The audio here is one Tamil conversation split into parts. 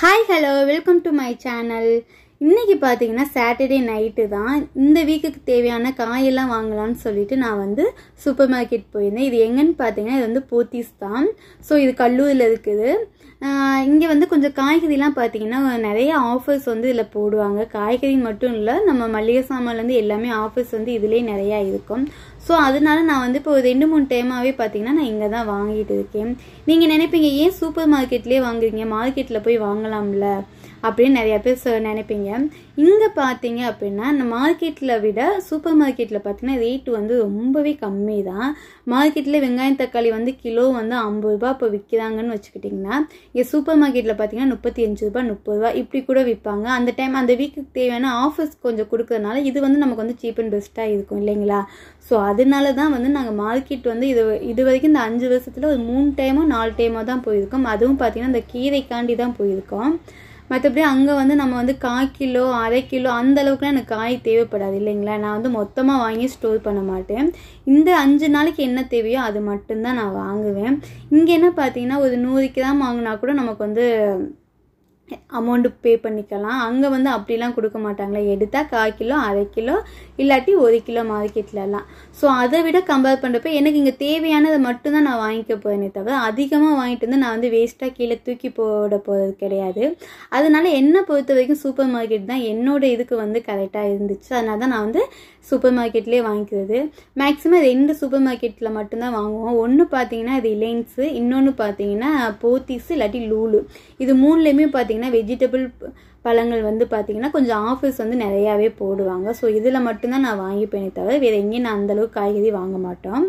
Hi, hello, welcome to my channel. இன்றைக்கி பார்த்தீங்கன்னா சாட்டர்டே நைட்டு தான் இந்த வீக்குக்கு தேவையான காயெல்லாம் வாங்கலாம்னு சொல்லிட்டு நான் வந்து சூப்பர் மார்க்கெட் போயிருந்தேன் இது எங்கன்னு பார்த்தீங்கன்னா இது வந்து போத்தீஸ் தான் ஸோ இது கல்லூரியில் இருக்குது இங்கே வந்து கொஞ்சம் காய்கறிலாம் பார்த்தீங்கன்னா நிறைய ஆஃபர்ஸ் வந்து இதில் போடுவாங்க காய்கறி மட்டும் இல்லை நம்ம மளிகை சாமான்லேருந்து எல்லாமே ஆஃபர்ஸ் வந்து இதிலே நிறையா இருக்கும் ஸோ அதனால நான் வந்து இப்போ ரெண்டு மூணு டைமாகவே பார்த்தீங்கன்னா நான் இங்கே தான் வாங்கிட்டு இருக்கேன் நீங்கள் நினைப்பீங்க ஏன் சூப்பர் மார்க்கெட்லேயே வாங்குறீங்க மார்க்கெட்டில் போய் வாங்கலாம்ல அப்படின்னு நிறைய பேர் நினைப்பீங்க இங்கே பார்த்தீங்க அப்படின்னா இந்த மார்க்கெட்டில் விட சூப்பர் மார்க்கெட்டில் பார்த்தீங்கன்னா ரேட் வந்து ரொம்பவே கம்மி தான் மார்க்கெட்டில் வெங்காயம் தக்காளி வந்து கிலோ வந்து ஐம்பது ரூபா இப்போ விற்கிறாங்கன்னு வச்சுக்கிட்டிங்கன்னா இங்கே சூப்பர் மார்க்கெட்டில் பார்த்தீங்கன்னா முப்பத்தி அஞ்சு ரூபா முப்பது ரூபா இப்படி கூட விற்பாங்க அந்த டைம் அந்த வீக்குக்கு தேவையான ஆஃபர்ஸ் கொஞ்சம் கொடுக்கறதுனால இது வந்து நமக்கு வந்து சீப் அண்ட் பெஸ்ட்டாக இருக்கும் இல்லைங்களா ஸோ அதனால தான் வந்து நாங்கள் மார்க்கெட் வந்து இது இது வரைக்கும் இந்த அஞ்சு வருஷத்தில் ஒரு மூணு டைமோ நாலு டைமோ தான் போயிருக்கோம் அதுவும் பார்த்தீங்கன்னா இந்த கீரைக்காண்டி தான் போயிருக்கோம் மற்றபடி அங்கே வந்து நம்ம வந்து கால் கிலோ அரை கிலோ அந்த அளவுக்குலாம் எனக்கு காய் தேவைப்படாது இல்லைங்களா நான் வந்து மொத்தமாக வாங்கி ஸ்டோர் பண்ண மாட்டேன் இந்த அஞ்சு நாளைக்கு என்ன தேவையோ அது மட்டும்தான் நான் வாங்குவேன் இங்கே என்ன பார்த்தீங்கன்னா ஒரு நூறு கிராம் வாங்கினா கூட நமக்கு வந்து அமௌண்ட்டு பே பண்ணிக்கலாம் அங்கே வந்து அப்படிலாம் கொடுக்க மாட்டாங்களே எடுத்தால் கால் கிலோ அரை கிலோ இல்லாட்டி ஒரு கிலோ மார்க்கெட்லலாம் ஸோ அதை விட கம்பேர் பண்ணுறப்ப எனக்கு இங்கே தேவையானதை மட்டும்தான் நான் வாங்கிக்க போகிறேன் தவிர அதிகமாக வாங்கிட்டு வந்து நான் வந்து வேஸ்ட்டாக கீழே தூக்கி போட போகிறது கிடையாது அதனால் என்னை பொறுத்த வரைக்கும் சூப்பர் மார்க்கெட் தான் என்னோடய இதுக்கு வந்து கரெக்டாக இருந்துச்சு அதனால தான் நான் வந்து சூப்பர் மார்க்கெட்லேயே வாங்கிக்கிறது மேக்ஸிமம் ரெண்டு சூப்பர் மார்க்கெட்டில் மட்டும்தான் வாங்குவோம் ஒன்று பார்த்தீங்கன்னா ரிலையன்ஸு இன்னொன்று பார்த்தீங்கன்னா போத்திஸு இல்லாட்டி லூலு இது மூணுலேயுமே பார்த்தீங்கன்னா வெஜிடபிள் பழங்கள் வந்து பார்த்தீங்கன்னா கொஞ்சம் ஆஃபர்ஸ் வந்து நிறையாவே போடுவாங்க ஸோ இதில் மட்டும்தான் நான் வாங்கிப்பேனே தவிர வேறு எங்கேயும் நான் அந்தளவுக்கு காய்கறி வாங்க மாட்டோம்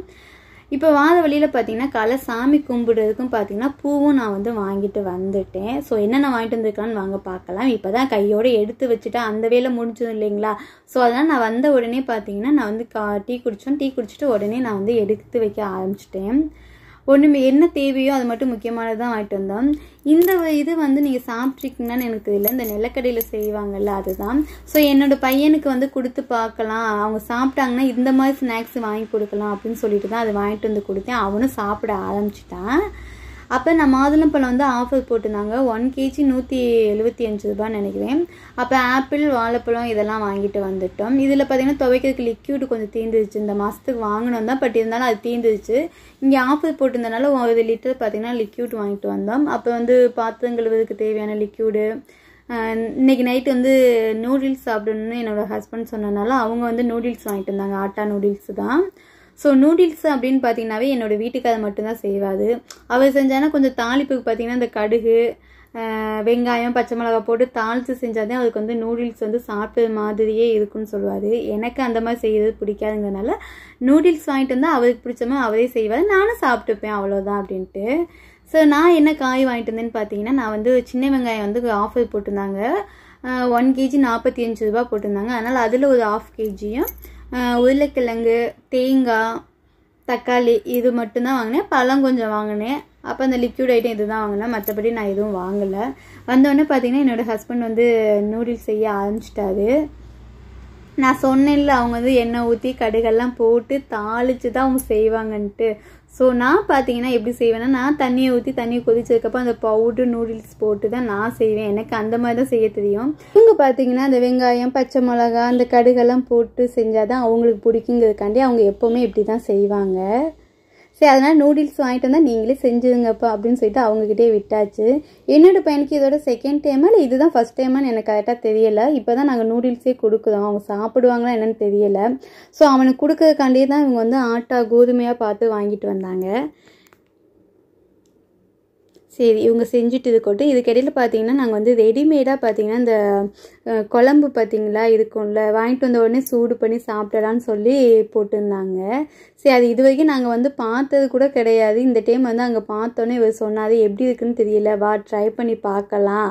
இப்போ வார வழியில் பார்த்தீங்கன்னா காலை சாமி கும்பிடுறதுக்கும் பார்த்தீங்கன்னா பூவும் நான் வந்து வாங்கிட்டு வந்துட்டேன் ஸோ என்னென்ன வாங்கிட்டு வந்திருக்கான்னு வாங்க பார்க்கலாம் இப்போ தான் கையோடு எடுத்து வச்சுட்டேன் அந்த வேலை முடிஞ்சதும் இல்லைங்களா ஸோ அதனால் நான் வந்த உடனே பார்த்தீங்கன்னா நான் வந்து கா டீ குடித்தோம் டீ குடிச்சிட்டு உடனே நான் வந்து எடுத்து வைக்க ஆரம்பிச்சிட்டேன் ஒன்றுமே என்ன தேவையோ அது மட்டும் முக்கியமானதான் ஆகிட்டு வந்தோம் இந்த இது வந்து நீங்கள் சாப்பிட்ருக்கீங்கன்னு எனக்கு இல்லை இந்த நிலக்கடையில் செய்வாங்கல்ல அதுதான் ஸோ என்னோடய பையனுக்கு வந்து கொடுத்து பார்க்கலாம் அவங்க சாப்பிட்டாங்கன்னா இந்த மாதிரி ஸ்நாக்ஸ் வாங்கி கொடுக்கலாம் அப்படின்னு சொல்லிட்டு தான் அது வாங்கிட்டு வந்து கொடுத்தேன் அவனும் சாப்பிட ஆரம்பிச்சிட்டான் அப்போ நான் மாதுளம்பழம் வந்து ஆஃபர் போட்டிருந்தாங்க ஒன் கேஜி நூற்றி எழுபத்தி அஞ்சு ரூபான்னு நினைக்கிறேன் அப்போ ஆப்பிள் வாழைப்பழம் இதெல்லாம் வாங்கிட்டு வந்துட்டோம் இதில் பார்த்தீங்கன்னா துவைக்கிறதுக்கு லிக்யூடு கொஞ்சம் தீர்ந்துருச்சு இந்த மாதத்துக்கு வாங்கினோம் தான் பட் இருந்தாலும் அது தீர்ந்துருச்சு இங்கே ஆஃபர் போட்டிருந்தனால ஒரு லிட்டர் பார்த்தீங்கன்னா லிக்யூட் வாங்கிட்டு வந்தோம் அப்போ வந்து பாத்திரம் கழுவுறதுக்கு தேவையான லிக்யூடு இன்றைக்கி நைட்டு வந்து நூடுல்ஸ் சாப்பிடணும்னு என்னோடய ஹஸ்பண்ட் சொன்னனால அவங்க வந்து நூடுல்ஸ் வாங்கிட்டு இருந்தாங்க ஆட்டா நூடுல்ஸ் தான் ஸோ நூடுல்ஸ் அப்படின்னு பார்த்தீங்கன்னாவே என்னோடய வீட்டுக்கு அதை மட்டும்தான் செய்வாது அவர் செஞ்சானா கொஞ்சம் தாளிப்புக்கு பார்த்தீங்கன்னா இந்த கடுகு வெங்காயம் பச்சை மிளகா போட்டு தாளித்து செஞ்சால் தான் அதுக்கு வந்து நூடுல்ஸ் வந்து சாப்பிட்டது மாதிரியே இருக்குன்னு சொல்லுவார் எனக்கு அந்த மாதிரி செய்கிறது பிடிக்காதுங்கிறதுனால நூடுல்ஸ் வாங்கிட்டு வந்தால் அவருக்கு மாதிரி அவரே செய்வார் நானும் சாப்பிட்டுப்பேன் அவ்வளோதான் அப்படின்ட்டு ஸோ நான் என்ன காய் வாங்கிட்டு வந்தேன்னு பார்த்தீங்கன்னா நான் வந்து சின்ன வெங்காயம் வந்து ஆஃபர் போட்டிருந்தாங்க ஒன் கேஜி நாற்பத்தி அஞ்சு ரூபா போட்டிருந்தாங்க அதனால் அதில் ஒரு ஆஃப் கேஜியும் உருளைக்கிழங்கு தேங்காய் தக்காளி இது மட்டும்தான் வாங்கினேன் பழம் கொஞ்சம் வாங்கினேன் அப்போ அந்த லிக்யூட் ஐட்டம் இது தான் வாங்கினேன் மற்றபடி நான் எதுவும் வாங்கலை வந்தோடனே பார்த்தீங்கன்னா என்னோடய ஹஸ்பண்ட் வந்து நூடுல்ஸ் செய்ய ஆரம்பிச்சிட்டாரு நான் சொன்னேன்ல அவங்க வந்து எண்ணெய் ஊற்றி கடுகெல்லாம் போட்டு தாளித்து தான் அவங்க செய்வாங்கன்ட்டு ஸோ நான் பார்த்தீங்கன்னா எப்படி செய்வேன்னா நான் தண்ணியை ஊற்றி தண்ணியை கொதிச்சதுக்கப்புறம் அந்த பவுடர் நூடுல்ஸ் போட்டு தான் நான் செய்வேன் எனக்கு அந்த மாதிரி தான் செய்ய தெரியும் இவங்க பார்த்தீங்கன்னா அந்த வெங்காயம் பச்சை மிளகா அந்த கடுகெல்லாம் போட்டு செஞ்சால் தான் அவங்களுக்கு பிடிக்குங்கிறதுக்காண்டி அவங்க எப்போவுமே இப்படி தான் செய்வாங்க சரி அதனால் நூடுல்ஸ் வாங்கிட்டு வந்தால் நீங்களே செஞ்சுங்கப்பா அப்படின்னு சொல்லிட்டு அவங்ககிட்டே விட்டாச்சு என்னோடய பையனுக்கு இதோட செகண்ட் டைமா இல்லை இதுதான் ஃபஸ்ட் டைமான்னு எனக்கு கரெக்டாக தெரியலை இப்போ தான் நாங்கள் நூடுல்ஸே கொடுக்குறோம் அவங்க சாப்பிடுவாங்களா என்னென்னு தெரியலை ஸோ அவனுக்கு கொடுக்கறதுக்காண்டியே தான் இவங்க வந்து ஆட்டா கோதுமையாக பார்த்து வாங்கிட்டு வந்தாங்க சரி இவங்க செஞ்சுட்டு இருக்கட்டும் இதுக்கிடையில் பார்த்தீங்கன்னா நாங்கள் வந்து ரெடிமேடாக பார்த்தீங்கன்னா இந்த குழம்பு பார்த்தீங்களா இருக்கும்ல வாங்கிட்டு வந்த உடனே சூடு பண்ணி சாப்பிடலான்னு சொல்லி போட்டிருந்தாங்க சரி அது இது வரைக்கும் நாங்கள் வந்து பார்த்தது கூட கிடையாது இந்த டைம் வந்து அங்கே பார்த்தோன்னே இவர் சொன்னார் எப்படி இருக்குன்னு தெரியல வா ட்ரை பண்ணி பார்க்கலாம்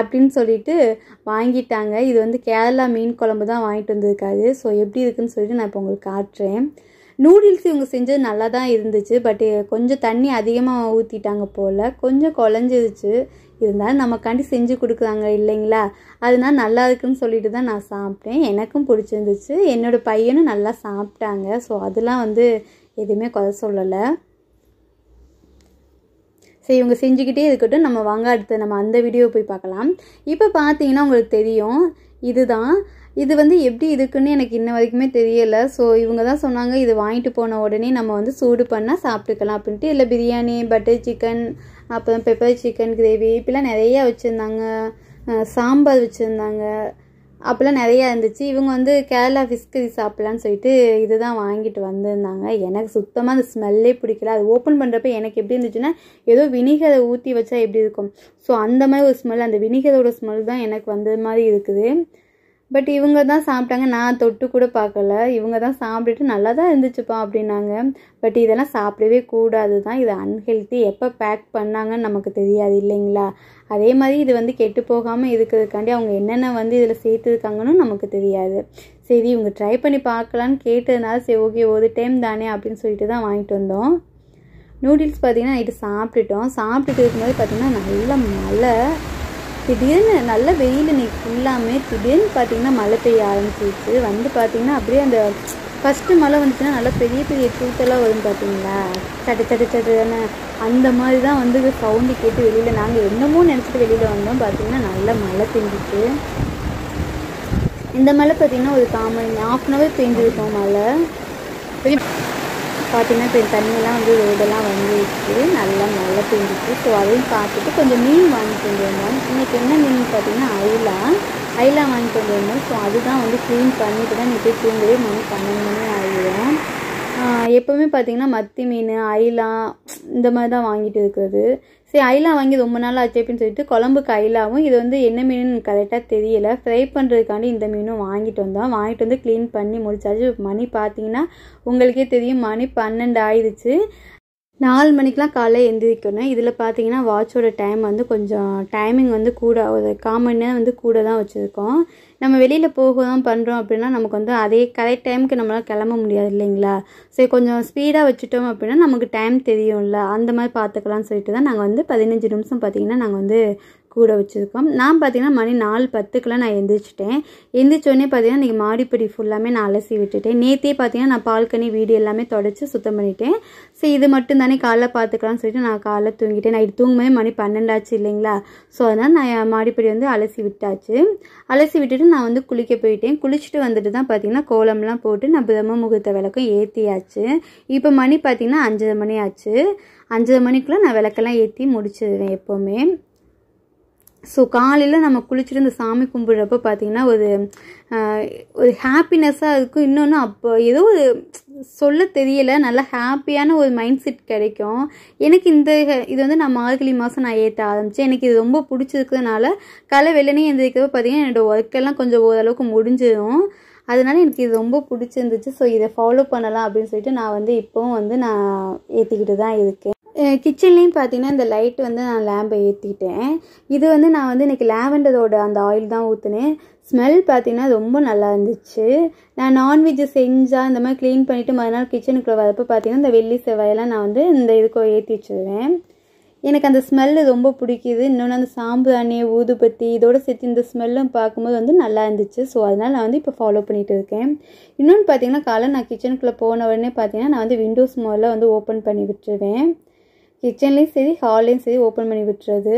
அப்படின்னு சொல்லிட்டு வாங்கிட்டாங்க இது வந்து கேரளா மீன் குழம்பு தான் வாங்கிட்டு வந்திருக்காரு ஸோ எப்படி இருக்குன்னு சொல்லிட்டு நான் இப்போ உங்களுக்கு காட்டுறேன் நூடுல்ஸ் இவங்க செஞ்சது நல்லா தான் இருந்துச்சு பட் கொஞ்சம் தண்ணி அதிகமாக ஊற்றிட்டாங்க போல் கொஞ்சம் குழஞ்சிருச்சு இருந்தாலும் நமக்காண்டி செஞ்சு கொடுக்குறாங்க இல்லைங்களா அதனால் நல்லா இருக்குன்னு சொல்லிட்டு தான் நான் சாப்பிட்டேன் எனக்கும் பிடிச்சிருந்துச்சு என்னோடய பையனும் நல்லா சாப்பிட்டாங்க ஸோ அதெல்லாம் வந்து எதுவுமே குறை சொல்லலை சரி இவங்க செஞ்சுக்கிட்டே இருக்கட்டும் நம்ம வாங்க அடுத்த நம்ம அந்த வீடியோ போய் பார்க்கலாம் இப்போ பார்த்தீங்கன்னா உங்களுக்கு தெரியும் இதுதான் இது வந்து எப்படி இருக்குன்னு எனக்கு இன்ன வரைக்குமே தெரியலை ஸோ இவங்க தான் சொன்னாங்க இது வாங்கிட்டு போன உடனே நம்ம வந்து சூடு பண்ணால் சாப்பிட்டுக்கலாம் அப்படின்ட்டு இல்லை பிரியாணி பட்டர் சிக்கன் அப்புறம் பெப்பர் சிக்கன் கிரேவி இப்படிலாம் நிறையா வச்சுருந்தாங்க சாம்பார் வச்சுருந்தாங்க அப்போல்லாம் நிறையா இருந்துச்சு இவங்க வந்து கேரளா ஃபிஷ் கறி சாப்பிட்லான்னு சொல்லிட்டு இது தான் வாங்கிட்டு வந்திருந்தாங்க எனக்கு சுத்தமாக அந்த ஸ்மெல்லே பிடிக்கல அது ஓப்பன் பண்ணுறப்ப எனக்கு எப்படி இருந்துச்சுன்னா ஏதோ வினிகரை ஊற்றி வச்சா எப்படி இருக்கும் ஸோ அந்த மாதிரி ஒரு ஸ்மெல் அந்த வினிகரோட ஸ்மெல் தான் எனக்கு வந்த மாதிரி இருக்குது பட் இவங்க தான் சாப்பிட்டாங்க நான் தொட்டு கூட பார்க்கல இவங்க தான் சாப்பிட்டுட்டு நல்லா தான் இருந்துச்சுப்பா அப்படின்னாங்க பட் இதெல்லாம் சாப்பிடவே கூடாது தான் இது அன்ஹெல்த்தி எப்போ பேக் பண்ணாங்கன்னு நமக்கு தெரியாது இல்லைங்களா அதே மாதிரி இது வந்து கெட்டு போகாமல் இருக்கிறதுக்காண்டி அவங்க என்னென்ன வந்து இதில் சேர்த்துருக்காங்கன்னு நமக்கு தெரியாது சரி இவங்க ட்ரை பண்ணி பார்க்கலான்னு கேட்டதுனால சரி ஓகே ஒரு டைம் தானே அப்படின்னு சொல்லிட்டு தான் வாங்கிட்டு வந்தோம் நூடுல்ஸ் பார்த்திங்கன்னா நைட்டு சாப்பிட்டுட்டோம் சாப்பிட்டுட்டு இருக்கும்போது பார்த்திங்கன்னா நல்ல மழை திடீர்னு நல்ல வெயில் நீ ஃபுல்லாமே திடீர்னு பார்த்தீங்கன்னா மழை பெய்ய ஆரம்பிச்சிருச்சு வந்து பார்த்தீங்கன்னா அப்படியே அந்த ஃபஸ்ட்டு மழை வந்துச்சுன்னா நல்லா பெரிய பெரிய தூத்தெல்லாம் வரும் பார்த்தீங்களா சட்டு சட்டு தானே அந்த மாதிரி தான் வந்து சவுண்டு கேட்டு வெளியில் நாங்கள் என்னமோ நினச்சிட்டு வெளியில் வந்தோம் பார்த்தீங்கன்னா நல்லா மழை பெஞ்சிச்சு இந்த மழை பார்த்தீங்கன்னா ஒரு காமன் ஹாஃப் அன் ஹவர் பெஞ்சிருக்கோம் மழை பார்த்திங்கன்னா இப்போ தண்ணியெல்லாம் வந்து ரோடெல்லாம் இருக்குது நல்லா மழை பெஞ்சிச்சு ஸோ அதையும் பார்த்துட்டு கொஞ்சம் மீன் வாங்கிட்டு வந்தோம் இன்றைக்கி என்ன மீன் பார்த்திங்கன்னா ஐலா ஐலா வாங்கிட்டு வந்தோம் ஸோ அதுதான் வந்து க்ளீன் பண்ணிட்டு தான் இன்றைக்கி தூங்கவே மணி பன்னெண்டு மணி ஆகிடும் எப்போவுமே பார்த்திங்கன்னா மத்தி மீன் ஐலா இந்த மாதிரி தான் வாங்கிட்டு இருக்கிறது சரி ஐலா வாங்கி ரொம்ப நாள் ஆச்சு அப்படின்னு சொல்லிட்டு குழம்புக்கு ஐலாவும் இது வந்து என்ன மீனுன்னு கரெக்டாக தெரியல ஃப்ரை பண்ணுறதுக்காண்டி இந்த மீனும் வாங்கிட்டு வந்தோம் வாங்கிட்டு வந்து க்ளீன் பண்ணி முடிச்சாச்சு மணி பார்த்தீங்கன்னா உங்களுக்கே தெரியும் மணி பன்னெண்டு ஆயிடுச்சு நாலு மணிக்கெலாம் காலையில் எழுந்திரிக்கணும் இதில் பார்த்தீங்கன்னா வாட்சோட டைம் வந்து கொஞ்சம் டைமிங் வந்து கூட ஒரு காமன் வந்து கூட தான் வச்சுருக்கோம் நம்ம வெளியில் போகலாம் பண்ணுறோம் அப்படின்னா நமக்கு வந்து அதே கரெக்ட் டைமுக்கு நம்மளால் கிளம்ப முடியாது இல்லைங்களா சரி கொஞ்சம் ஸ்பீடாக வச்சுட்டோம் அப்படின்னா நமக்கு டைம் தெரியும்ல அந்த மாதிரி பார்த்துக்கலாம்னு சொல்லிட்டு தான் நாங்கள் வந்து பதினஞ்சு நிமிஷம் பார்த்திங்கன்னா நாங்கள் வந்து கூட வச்சுருக்கோம் நான் பார்த்தீங்கன்னா மணி நாலு பத்துக்கெலாம் நான் எந்திரிச்சிட்டேன் எந்திரிச்சோடனே பார்த்தீங்கன்னா இன்றைக்கி மாடிப்படி ஃபுல்லாமே நான் அலசி விட்டுட்டேன் நேற்றே பார்த்தீங்கன்னா நான் பால்கனி வீடு எல்லாமே தொடச்சி சுத்தம் பண்ணிட்டேன் ஸோ இது மட்டும் தானே காலைல பார்த்துக்கலாம்னு சொல்லிட்டு நான் காலைல தூங்கிட்டேன் நைட் தூங்குமே மணி பன்னெண்டாச்சு இல்லைங்களா ஸோ அதனால் நான் மாடிப்படி வந்து அலசி விட்டாச்சு அலசி விட்டுட்டு நான் வந்து குளிக்க போயிட்டேன் குளிச்சுட்டு வந்துட்டு தான் பார்த்தீங்கன்னா கோலம்லாம் போட்டு நான் பிரம்ம முகூர்த்த விளக்கம் ஏற்றியாச்சு இப்போ மணி பார்த்தீங்கன்னா அஞ்சரை மணி ஆச்சு அஞ்சரை மணிக்குள்ளே நான் விளக்கெல்லாம் ஏற்றி முடிச்சிடுவேன் எப்போவுமே ஸோ காலையில் நம்ம குளிச்சுட்டு இந்த சாமி கும்பிட்றப்ப பார்த்தீங்கன்னா ஒரு ஒரு ஹாப்பினஸ்ஸாக இருக்கும் இன்னொன்று அப்போ ஏதோ ஒரு சொல்ல தெரியலை நல்லா ஹாப்பியான ஒரு மைண்ட் செட் கிடைக்கும் எனக்கு இந்த இது வந்து நான் மார்கழி மாதம் நான் ஏற்ற ஆரம்பித்தேன் எனக்கு இது ரொம்ப பிடிச்சிருக்கிறதுனால கலை வெள்ளனே எழுந்திரிக்கிறப்ப பார்த்தீங்கன்னா என்னோடய ஒர்க்கெல்லாம் கொஞ்சம் ஓரளவுக்கு முடிஞ்சிடும் அதனால எனக்கு இது ரொம்ப பிடிச்சிருந்துச்சு ஸோ இதை ஃபாலோ பண்ணலாம் அப்படின்னு சொல்லிட்டு நான் வந்து இப்போவும் வந்து நான் ஏற்றிக்கிட்டு தான் இருக்கேன் கிச்சன்லேயும் பார்த்தீங்கன்னா இந்த லைட் வந்து நான் லேம்பை ஏற்றிட்டேன் இது வந்து நான் வந்து இன்றைக்கி லேவண்டரோட அந்த ஆயில் தான் ஊற்றுனேன் ஸ்மெல் பார்த்தீங்கன்னா ரொம்ப நல்லா இருந்துச்சு நான் நான்வெஜ்ஜு செஞ்சால் இந்த மாதிரி க்ளீன் பண்ணிவிட்டு மறுநாள் கிச்சனுக்குள்ளே வரப்போ பார்த்தீங்கன்னா இந்த வெள்ளி செவ்வாயெல்லாம் நான் வந்து இந்த இதுக்கு ஏற்றி வச்சுருவேன் எனக்கு அந்த ஸ்மெல்லு ரொம்ப பிடிக்குது இன்னொன்று அந்த சாம்பிராணி ஊதுபத்தி இதோடு சேர்த்து இந்த ஸ்மெல்லும் பார்க்கும்போது வந்து நல்லா இருந்துச்சு ஸோ அதனால் நான் வந்து இப்போ ஃபாலோ பண்ணிகிட்டு இருக்கேன் இன்னொன்று பார்த்தீங்கன்னா காலை நான் கிச்சனுக்குள்ளே போன உடனே பார்த்தீங்கன்னா நான் வந்து விண்டோஸ் மோலில் வந்து ஓப்பன் பண்ணி விட்டுருவேன் கிச்சன்லேயும் சரி ஹால்லேயும் சரி ஓப்பன் பண்ணி விட்டுறது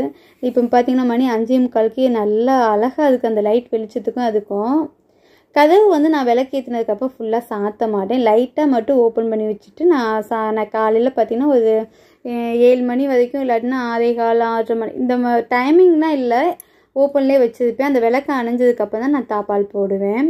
இப்போ பார்த்தீங்கன்னா மணி அஞ்சே முக்காலுக்கு நல்லா அழகாக அதுக்கு அந்த லைட் வெளிச்சத்துக்கும் அதுக்கும் கதவு வந்து நான் விளக்கேற்றினதுக்கப்புறம் ஃபுல்லாக சாத்த மாட்டேன் லைட்டாக மட்டும் ஓப்பன் பண்ணி வச்சுட்டு நான் சா நான் காலையில் பார்த்தீங்கன்னா ஒரு ஏழு மணி வரைக்கும் இல்லாட்டினா ஆறே கால ஆறரை மணி இந்த டைமிங்னால் இல்லை ஓப்பன்லேயே வச்சுருப்பேன் அந்த விளக்கு அணைஞ்சதுக்கப்புறம் தான் நான் தாப்பால் போடுவேன்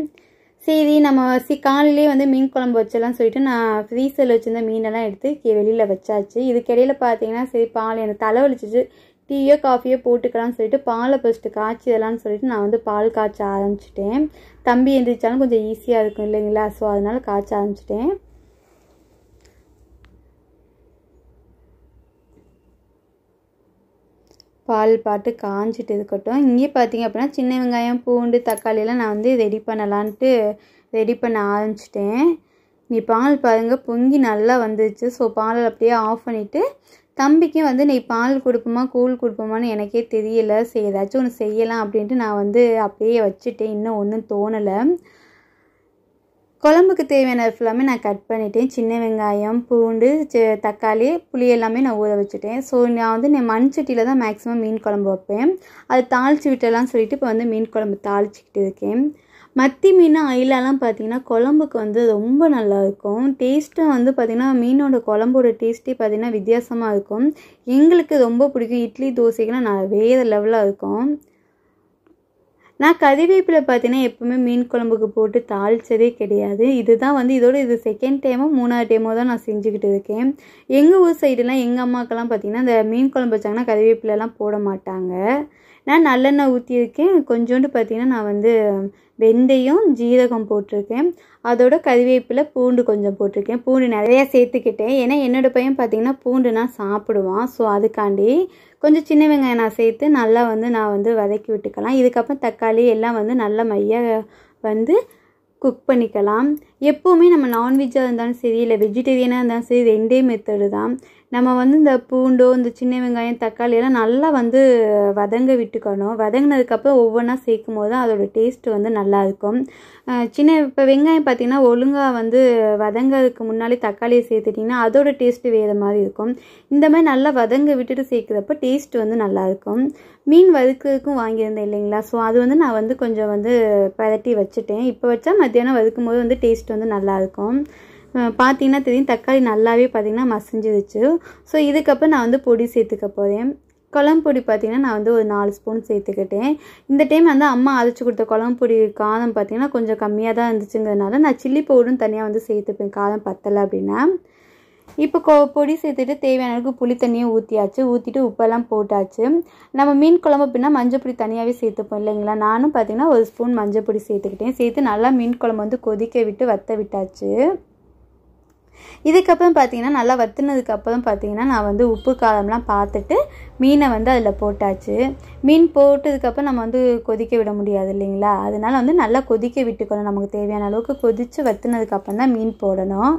சரி நம்ம சி காலையிலே வந்து மீன் குழம்பு வச்சலாம்னு சொல்லிட்டு நான் ஃப்ரீசரில் வச்சுருந்த மீனெல்லாம் எடுத்து வெளியில் வச்சாச்சு இதுக்கிடையில் பார்த்தீங்கன்னா சரி பால் எனக்கு தலை வலிச்சிச்சு டீயோ காஃபியோ போட்டுக்கலாம்னு சொல்லிட்டு பாலை ஃபஸ்ட்டு காய்ச்சிடலாம்னு சொல்லிட்டு நான் வந்து பால் காய்ச்ச ஆரம்பிச்சிட்டேன் தம்பி எந்திரிச்சாலும் கொஞ்சம் ஈஸியாக இருக்கும் இல்லைங்களா ஸோ அதனால் காய்ச்ச ஆரம்பிச்சிட்டேன் பால் பாட்டு காஞ்சிட்டு இருக்கட்டும் இங்கே பார்த்திங்க அப்படின்னா சின்ன வெங்காயம் பூண்டு தக்காளியெல்லாம் நான் வந்து ரெடி பண்ணலான்ட்டு ரெடி பண்ண ஆரம்பிச்சிட்டேன் நீ பால் பாருங்கள் பொங்கி நல்லா வந்துடுச்சு ஸோ பால் அப்படியே ஆஃப் பண்ணிவிட்டு தம்பிக்கும் வந்து நீ பால் கொடுப்போமா கூழ் கொடுப்போமான்னு எனக்கே தெரியலை சரி ஏதாச்சும் ஒன்று செய்யலாம் அப்படின்ட்டு நான் வந்து அப்படியே வச்சுட்டேன் இன்னும் ஒன்றும் தோணலை குழம்புக்கு தேவையான ஃபுல்லாமே நான் கட் பண்ணிட்டேன் சின்ன வெங்காயம் பூண்டு தக்காளி புளி எல்லாமே நான் ஊற வச்சுட்டேன் ஸோ நான் வந்து நான் மண் சட்டியில் தான் மேக்ஸிமம் மீன் குழம்பு வைப்பேன் அது தாளிச்சு விட்டலாம் சொல்லிட்டு இப்போ வந்து மீன் குழம்பு தாளிச்சிக்கிட்டு இருக்கேன் மத்தி மீன் அயிலெல்லாம் பார்த்திங்கன்னா குழம்புக்கு வந்து ரொம்ப நல்லா இருக்கும் டேஸ்ட்டும் வந்து பார்த்திங்கன்னா மீனோட குழம்போட டேஸ்ட்டே பார்த்திங்கன்னா வித்தியாசமாக இருக்கும் எங்களுக்கு ரொம்ப பிடிக்கும் இட்லி தோசைக்கெலாம் நான் வேறு லெவலாக இருக்கும் நான் கதிவேப்பில் பார்த்தீங்கன்னா எப்போவுமே மீன் குழம்புக்கு போட்டு தாளித்ததே கிடையாது இதுதான் வந்து இதோட இது செகண்ட் டைமோ மூணாவது டைமோ தான் நான் செஞ்சுக்கிட்டு இருக்கேன் எங்கள் ஊர் சைடுலாம் எங்கள் அம்மாக்கெல்லாம் பார்த்தீங்கன்னா இந்த மீன் குழம்பு வச்சாங்கன்னா கறிவேப்பிலலாம் போட மாட்டாங்க நான் நல்லெண்ணெய் ஊற்றியிருக்கேன் கொஞ்சோண்டு பார்த்திங்கன்னா நான் வந்து வெந்தயம் ஜீரகம் போட்டிருக்கேன் அதோட கறிவேப்பில் பூண்டு கொஞ்சம் போட்டிருக்கேன் பூண்டு நிறையா சேர்த்துக்கிட்டேன் ஏன்னா என்னோடய பையன் பார்த்திங்கன்னா பூண்டு நான் சாப்பிடுவான் ஸோ அதுக்காண்டி கொஞ்சம் சின்ன வெங்காயம் நான் சேர்த்து நல்லா வந்து நான் வந்து வதக்கி விட்டுக்கலாம் இதுக்கப்புறம் தக்காளி எல்லாம் வந்து நல்லா மையாக வந்து குக் பண்ணிக்கலாம் எப்போவுமே நம்ம நான்வெஜ்ஜாக இருந்தாலும் சரி இல்லை வெஜிடேரியனாக இருந்தாலும் சரி ரெண்டே மெத்தடு தான் நம்ம வந்து இந்த பூண்டோ இந்த சின்ன வெங்காயம் தக்காளி எல்லாம் நல்லா வந்து வதங்க விட்டுக்கணும் வதங்கினதுக்கப்புறம் ஒவ்வொன்றா சேர்க்கும் போது தான் அதோடய டேஸ்ட்டு வந்து நல்லாயிருக்கும் சின்ன இப்போ வெங்காயம் பார்த்திங்கன்னா ஒழுங்காக வந்து வதங்கிறதுக்கு முன்னாலே தக்காளியை சேர்த்துட்டிங்கன்னா அதோடய டேஸ்ட்டு வேறு மாதிரி இருக்கும் இந்த மாதிரி நல்லா வதங்க விட்டுட்டு சேர்க்குறப்ப டேஸ்ட்டு வந்து நல்லாயிருக்கும் மீன் வறுக்கிறதுக்கும் வாங்கியிருந்தேன் இல்லைங்களா ஸோ அது வந்து நான் வந்து கொஞ்சம் வந்து பரட்டி வச்சுட்டேன் இப்போ வச்சா மத்தியானம் வறுக்கும் போது வந்து டேஸ்ட் டேஸ்ட் வந்து நல்லாயிருக்கும் பார்த்தீங்கன்னா தெரியும் தக்காளி நல்லாவே பார்த்திங்கன்னா மசிஞ்சிருச்சு ஸோ இதுக்கப்புறம் நான் வந்து பொடி சேர்த்துக்க போகிறேன் குழம்பு பொடி பார்த்திங்கன்னா நான் வந்து ஒரு நாலு ஸ்பூன் சேர்த்துக்கிட்டேன் இந்த டைம் வந்து அம்மா அரைச்சி கொடுத்த குழம்பு பொடி காலம் பார்த்திங்கன்னா கொஞ்சம் கம்மியாக தான் இருந்துச்சுங்கிறதுனால நான் சில்லி பவுடரும் தனியாக வந்து சேர்த்துப்பேன் காலம் பத்தலை அப்படின்னா இப்போ கொ பொடி சேர்த்துட்டு தேவையான அளவுக்கு புளி தண்ணியை ஊற்றியாச்சு ஊற்றிட்டு உப்பெல்லாம் போட்டாச்சு நம்ம மீன் குழம்பு அப்படின்னா மஞ்சள் பொடி தனியாகவே சேர்த்துப்போம் இல்லைங்களா நானும் பார்த்திங்கன்னா ஒரு ஸ்பூன் மஞ்சள் பொடி சேர்த்துக்கிட்டேன் சேர்த்து நல்லா மீன் குழம்பு வந்து கொதிக்க விட்டு வத்த விட்டாச்சு இதுக்கப்புறம் பார்த்தீங்கன்னா நல்லா வத்துனதுக்கப்புறம் பார்த்தீங்கன்னா நான் வந்து உப்பு காரம்லாம் பார்த்துட்டு மீனை வந்து அதில் போட்டாச்சு மீன் போட்டதுக்கப்புறம் நம்ம வந்து கொதிக்க விட முடியாது இல்லைங்களா அதனால் வந்து நல்லா கொதிக்க விட்டுக்கணும் நமக்கு தேவையான அளவுக்கு கொதித்து வத்துனதுக்கப்புறம் தான் மீன் போடணும்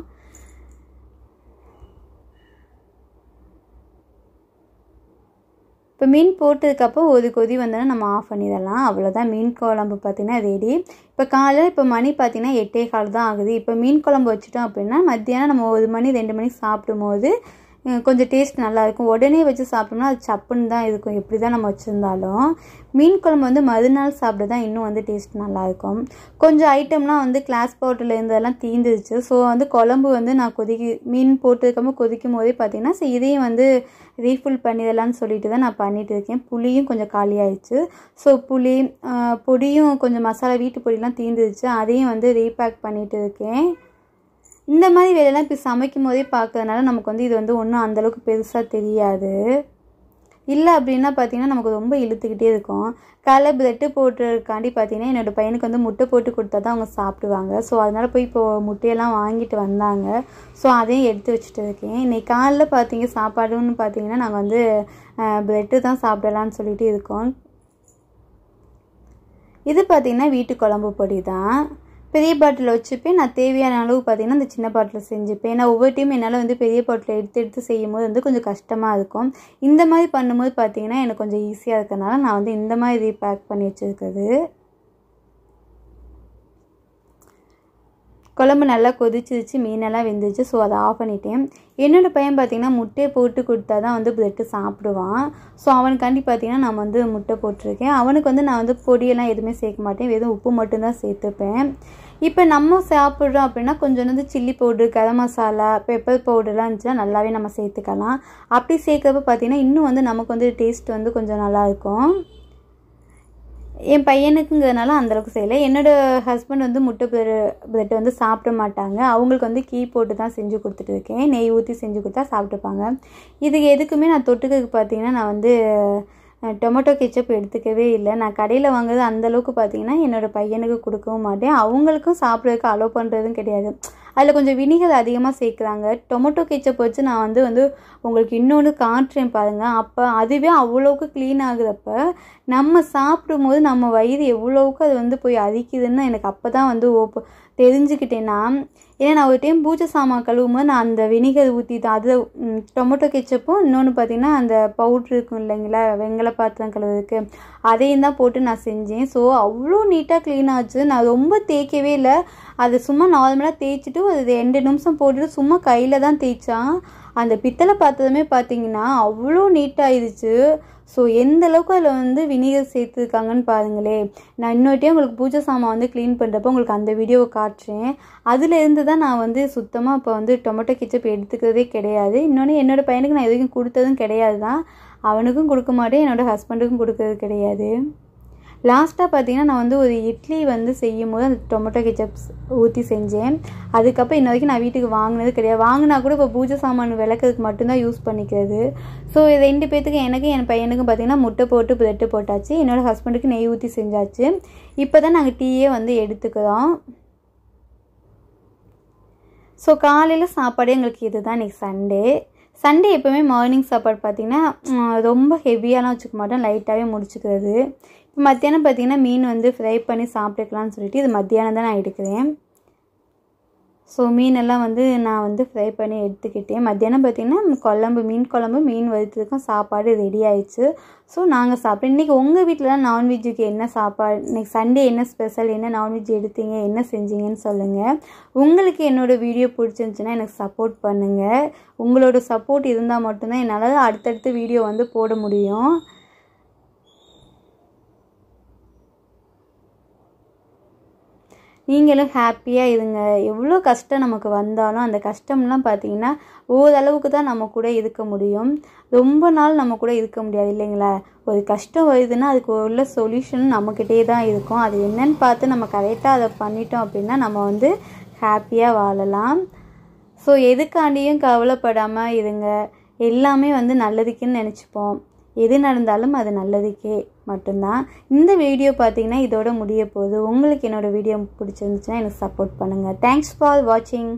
இப்போ மீன் போட்டதுக்கப்புறம் ஒரு கொதி வந்தோன்னா நம்ம ஆஃப் பண்ணிடலாம் அவ்வளோதான் மீன் குழம்பு பார்த்திங்கன்னா ரெடி இப்போ காலையில் இப்போ மணி பார்த்திங்கன்னா எட்டே கால் தான் ஆகுது இப்போ மீன் குழம்பு வச்சுட்டோம் அப்படின்னா மத்தியானம் நம்ம ஒரு மணி ரெண்டு மணி சாப்பிடும்போது கொஞ்சம் டேஸ்ட் நல்லாயிருக்கும் உடனே வச்சு சாப்பிட்டோம்னா அது சப்புன்னு தான் இருக்கும் எப்படி தான் நம்ம வச்சுருந்தாலும் மீன் குழம்பு வந்து மறுநாள் சாப்பிட தான் இன்னும் வந்து டேஸ்ட் நல்லாயிருக்கும் கொஞ்சம் ஐட்டம்லாம் வந்து கிளாஸ் பவுடரில் இருந்ததெல்லாம் தீந்துருச்சு ஸோ வந்து குழம்பு வந்து நான் கொதிக்க மீன் போட்டுருக்கமோ கொதிக்கும் போதே பார்த்திங்கன்னா இதையும் வந்து ரீஃபில் பண்ணிடலான்னு சொல்லிட்டு தான் நான் பண்ணிகிட்டு இருக்கேன் புளியும் கொஞ்சம் காலியாயிடுச்சு ஸோ புளி பொடியும் கொஞ்சம் மசாலா வீட்டு பொடியெலாம் தீர்ந்துருச்சு அதையும் வந்து ரீபேக் பண்ணிகிட்டு இருக்கேன் இந்த மாதிரி வேலையெல்லாம் இப்போ சமைக்கும் போதே பார்க்கறதுனால நமக்கு வந்து இது வந்து ஒன்றும் அந்தளவுக்கு பெருசாக தெரியாது இல்லை அப்படின்னா பார்த்தீங்கன்னா நமக்கு ரொம்ப இழுத்துக்கிட்டே இருக்கும் காலை பிரெட்டு போட்டுருக்காண்டி பார்த்தீங்கன்னா என்னோடய பையனுக்கு வந்து முட்டை போட்டு கொடுத்தா தான் அவங்க சாப்பிடுவாங்க ஸோ அதனால் போய் இப்போது முட்டையெல்லாம் வாங்கிட்டு வந்தாங்க ஸோ அதையும் எடுத்து வச்சுட்டு இருக்கேன் இன்றைக்கி காலைல பார்த்தீங்க சாப்பாடுன்னு பார்த்தீங்கன்னா நாங்கள் வந்து பிரெட்டு தான் சாப்பிடலான்னு சொல்லிட்டு இருக்கோம் இது பார்த்திங்கன்னா வீட்டு குழம்பு பொடி தான் பெரிய பாட்டில் வச்சுப்பேன் நான் தேவையான அளவு பார்த்திங்கன்னா அந்த சின்ன பாட்டில் செஞ்சுப்பேன் ஏன்னா ஒவ்வொரு டைம் என்னால் வந்து பெரிய பாட்டில் எடுத்து எடுத்து செய்யும்போது வந்து கொஞ்சம் கஷ்டமாக இருக்கும் இந்த மாதிரி பண்ணும்போது பார்த்திங்கன்னா எனக்கு கொஞ்சம் ஈஸியாக இருக்கிறனால நான் வந்து இந்த மாதிரி பேக் பண்ணி வச்சுருக்குது குழம்பு நல்லா கொதிச்சிருச்சு மீனெல்லாம் வெந்துச்சு ஸோ அதை ஆஃப் பண்ணிட்டேன் என்னோடய பையன் பார்த்திங்கன்னா முட்டையை போட்டு கொடுத்தா தான் வந்து பிரெட்டு சாப்பிடுவான் ஸோ அவனுக்காண்டி பார்த்தீங்கன்னா நான் வந்து முட்டை போட்டிருக்கேன் அவனுக்கு வந்து நான் வந்து பொடியெல்லாம் எதுவுமே சேர்க்க மாட்டேன் வெறும் உப்பு மட்டும்தான் சேர்த்துப்பேன் இப்போ நம்ம சாப்பிட்றோம் அப்படின்னா கொஞ்சம் வந்து chilli powder garam masala pepper பவுடர்லாம் இருந்துச்சுன்னா நல்லாவே நம்ம சேர்த்துக்கலாம் அப்படி சேர்க்குறப்ப பார்த்திங்கன்னா இன்னும் வந்து நமக்கு வந்து டேஸ்ட் வந்து கொஞ்சம் நல்லாயிருக்கும் என் பையனுக்குங்கிறதுனால அந்தளவுக்கு செய்யலை என்னோடய ஹஸ்பண்ட் வந்து முட்டை பிரெட் வந்து சாப்பிட மாட்டாங்க அவங்களுக்கு வந்து கீ போட்டு தான் செஞ்சு கொடுத்துட்டு இருக்கேன் நெய் ஊற்றி செஞ்சு கொடுத்தா சாப்பிட்டுப்பாங்க இதுக்கு எதுக்குமே நான் தொட்டுக்கு பார்த்தீங்கன்னா நான் வந்து டொமேட்டோ கெச்சப் எடுத்துக்கவே இல்லை நான் கடையில் வாங்குறது அந்தளவுக்கு பார்த்தீங்கன்னா என்னோடய பையனுக்கு கொடுக்கவும் மாட்டேன் அவங்களுக்கும் சாப்பிட்றதுக்கு அலோவ் பண்ணுறதும் கிடையாது அதில் கொஞ்சம் வினிகர் அதிகமாக சேர்க்குறாங்க டொமேட்டோ கெச்சப் வச்சு நான் வந்து வந்து உங்களுக்கு இன்னொன்று காட்டுறேன் பாருங்கள் அப்போ அதுவே அவ்வளோவுக்கு க்ளீன் ஆகுறப்ப நம்ம சாப்பிடும்போது நம்ம வயிறு எவ்வளோவுக்கு அது வந்து போய் அரிக்குதுன்னு எனக்கு அப்போ தான் வந்து ஓப்போ தெரிஞ்சுக்கிட்டேன்னா ஏன்னா நான் ஒரு டைம் பூஜை சாமான் கழுவும் போது நான் அந்த வினிகர் ஊற்றிட்டேன் அது டொமேட்டோ கெச்சப்பும் இன்னொன்று பார்த்தீங்கன்னா அந்த பவுட்ரு இருக்கும் இல்லைங்களா வெங்கல பாத்திரம் கழுவுறதுக்கு அதையும் தான் போட்டு நான் செஞ்சேன் ஸோ அவ்வளோ நீட்டாக க்ளீன் ஆச்சு நான் ரொம்ப தேய்க்கவே இல்லை அதை சும்மா நார்மலாக தேய்ச்சிட்டு அது ரெண்டு நிமிஷம் போட்டுட்டு சும்மா கையில் தான் தேய்ச்சான் அந்த பித்தளை பார்த்ததுமே பார்த்தீங்கன்னா அவ்வளோ நீட்டாகிடுச்சு ஸோ எந்த அளவுக்கு அதில் வந்து வினிகர் சேர்த்துருக்காங்கன்னு பாருங்களே நான் இன்னொருட்டே உங்களுக்கு பூஜை சாமான் வந்து க்ளீன் பண்ணுறப்போ உங்களுக்கு அந்த வீடியோவை காட்டுறேன் அதுலேருந்து தான் நான் வந்து சுத்தமாக இப்போ வந்து டொமேட்டோ கிச்சப் எடுத்துக்கிறதே கிடையாது இன்னொன்று என்னோடய பையனுக்கு நான் எதுக்கும் கொடுத்ததும் கிடையாது தான் அவனுக்கும் கொடுக்க மாட்டேன் என்னோடய ஹஸ்பண்டுக்கும் கொடுக்கறது கிடையாது லாஸ்ட்டாக பார்த்தீங்கன்னா நான் வந்து ஒரு இட்லி வந்து செய்யும் போது அந்த டொமேட்டோ கெச்சப்ஸ் ஊற்றி செஞ்சேன் அதுக்கப்புறம் இன்ன வரைக்கும் நான் வீட்டுக்கு வாங்கினது கிடையாது வாங்கினா கூட இப்போ பூஜை சாமான் விளக்குறதுக்கு மட்டும்தான் யூஸ் பண்ணிக்கிறது ஸோ இது ரெண்டு பேர்த்துக்கும் எனக்கும் என் பையனுக்கும் பார்த்தீங்கன்னா முட்டை போட்டு ப்ரெட்டு போட்டாச்சு என்னோடய ஹஸ்பண்டுக்கு நெய் ஊற்றி செஞ்சாச்சு இப்போ தான் நாங்கள் டீயே வந்து எடுத்துக்கிறோம் ஸோ காலையில் சாப்பாடு எங்களுக்கு இதுதான் இன்றைக்கி சண்டே சண்டே எப்போவுமே மார்னிங் சாப்பாடு பார்த்திங்கன்னா ரொம்ப ஹெவியாலாம் வச்சுக்க மாட்டோம் லைட்டாகவே முடிச்சுக்கிறது இப்போ மத்தியானம் பார்த்திங்கன்னா மீன் வந்து ஃப்ரை பண்ணி சாப்பிட்டுக்கலாம்னு சொல்லிட்டு இது மத்தியானம் தான் நான் எடுக்கிறேன் ஸோ மீனெல்லாம் வந்து நான் வந்து ஃப்ரை பண்ணி எடுத்துக்கிட்டேன் மத்தியானம் பார்த்திங்கன்னா குழம்பு மீன் குழம்பு மீன் வறுத்ததுக்கும் சாப்பாடு ரெடி ஆயிடுச்சு ஸோ நாங்கள் சாப்பிட்டோம் இன்றைக்கி உங்கள் வீட்டிலலாம் நான்வெஜ்ஜுக்கு என்ன சாப்பாடு இன்றைக்கி சண்டே என்ன ஸ்பெஷல் என்ன நான்வெஜ் எடுத்தீங்க என்ன செஞ்சீங்கன்னு சொல்லுங்கள் உங்களுக்கு என்னோடய வீடியோ பிடிச்சிருந்துச்சுன்னா எனக்கு சப்போர்ட் பண்ணுங்கள் உங்களோட சப்போர்ட் இருந்தால் மட்டும்தான் என்னால் அடுத்தடுத்து வீடியோ வந்து போட முடியும் நீங்களும் ஹாப்பியாக இருங்க எவ்வளோ கஷ்டம் நமக்கு வந்தாலும் அந்த கஷ்டம்லாம் பார்த்தீங்கன்னா ஓரளவுக்கு தான் நம்ம கூட இருக்க முடியும் ரொம்ப நாள் நம்ம கூட இருக்க முடியாது இல்லைங்களா ஒரு கஷ்டம் வருதுன்னா அதுக்கு உள்ள சொல்யூஷன் நம்மக்கிட்டே தான் இருக்கும் அது என்னன்னு பார்த்து நம்ம கரெக்டாக அதை பண்ணிட்டோம் அப்படின்னா நம்ம வந்து ஹாப்பியாக வாழலாம் ஸோ எதுக்காண்டியும் கவலைப்படாமல் இருங்க எல்லாமே வந்து நல்லதுக்குன்னு நினச்சிப்போம் எது நடந்தாலும் அது நல்லதுக்கே மட்டும்தான் இந்த வீடியோ பார்த்தீங்கன்னா இதோட முடிய போகுது உங்களுக்கு என்னோடய வீடியோ பிடிச்சிருந்துச்சுன்னா எனக்கு சப்போர்ட் பண்ணுங்கள் தேங்க்ஸ் ஃபார் வாட்சிங்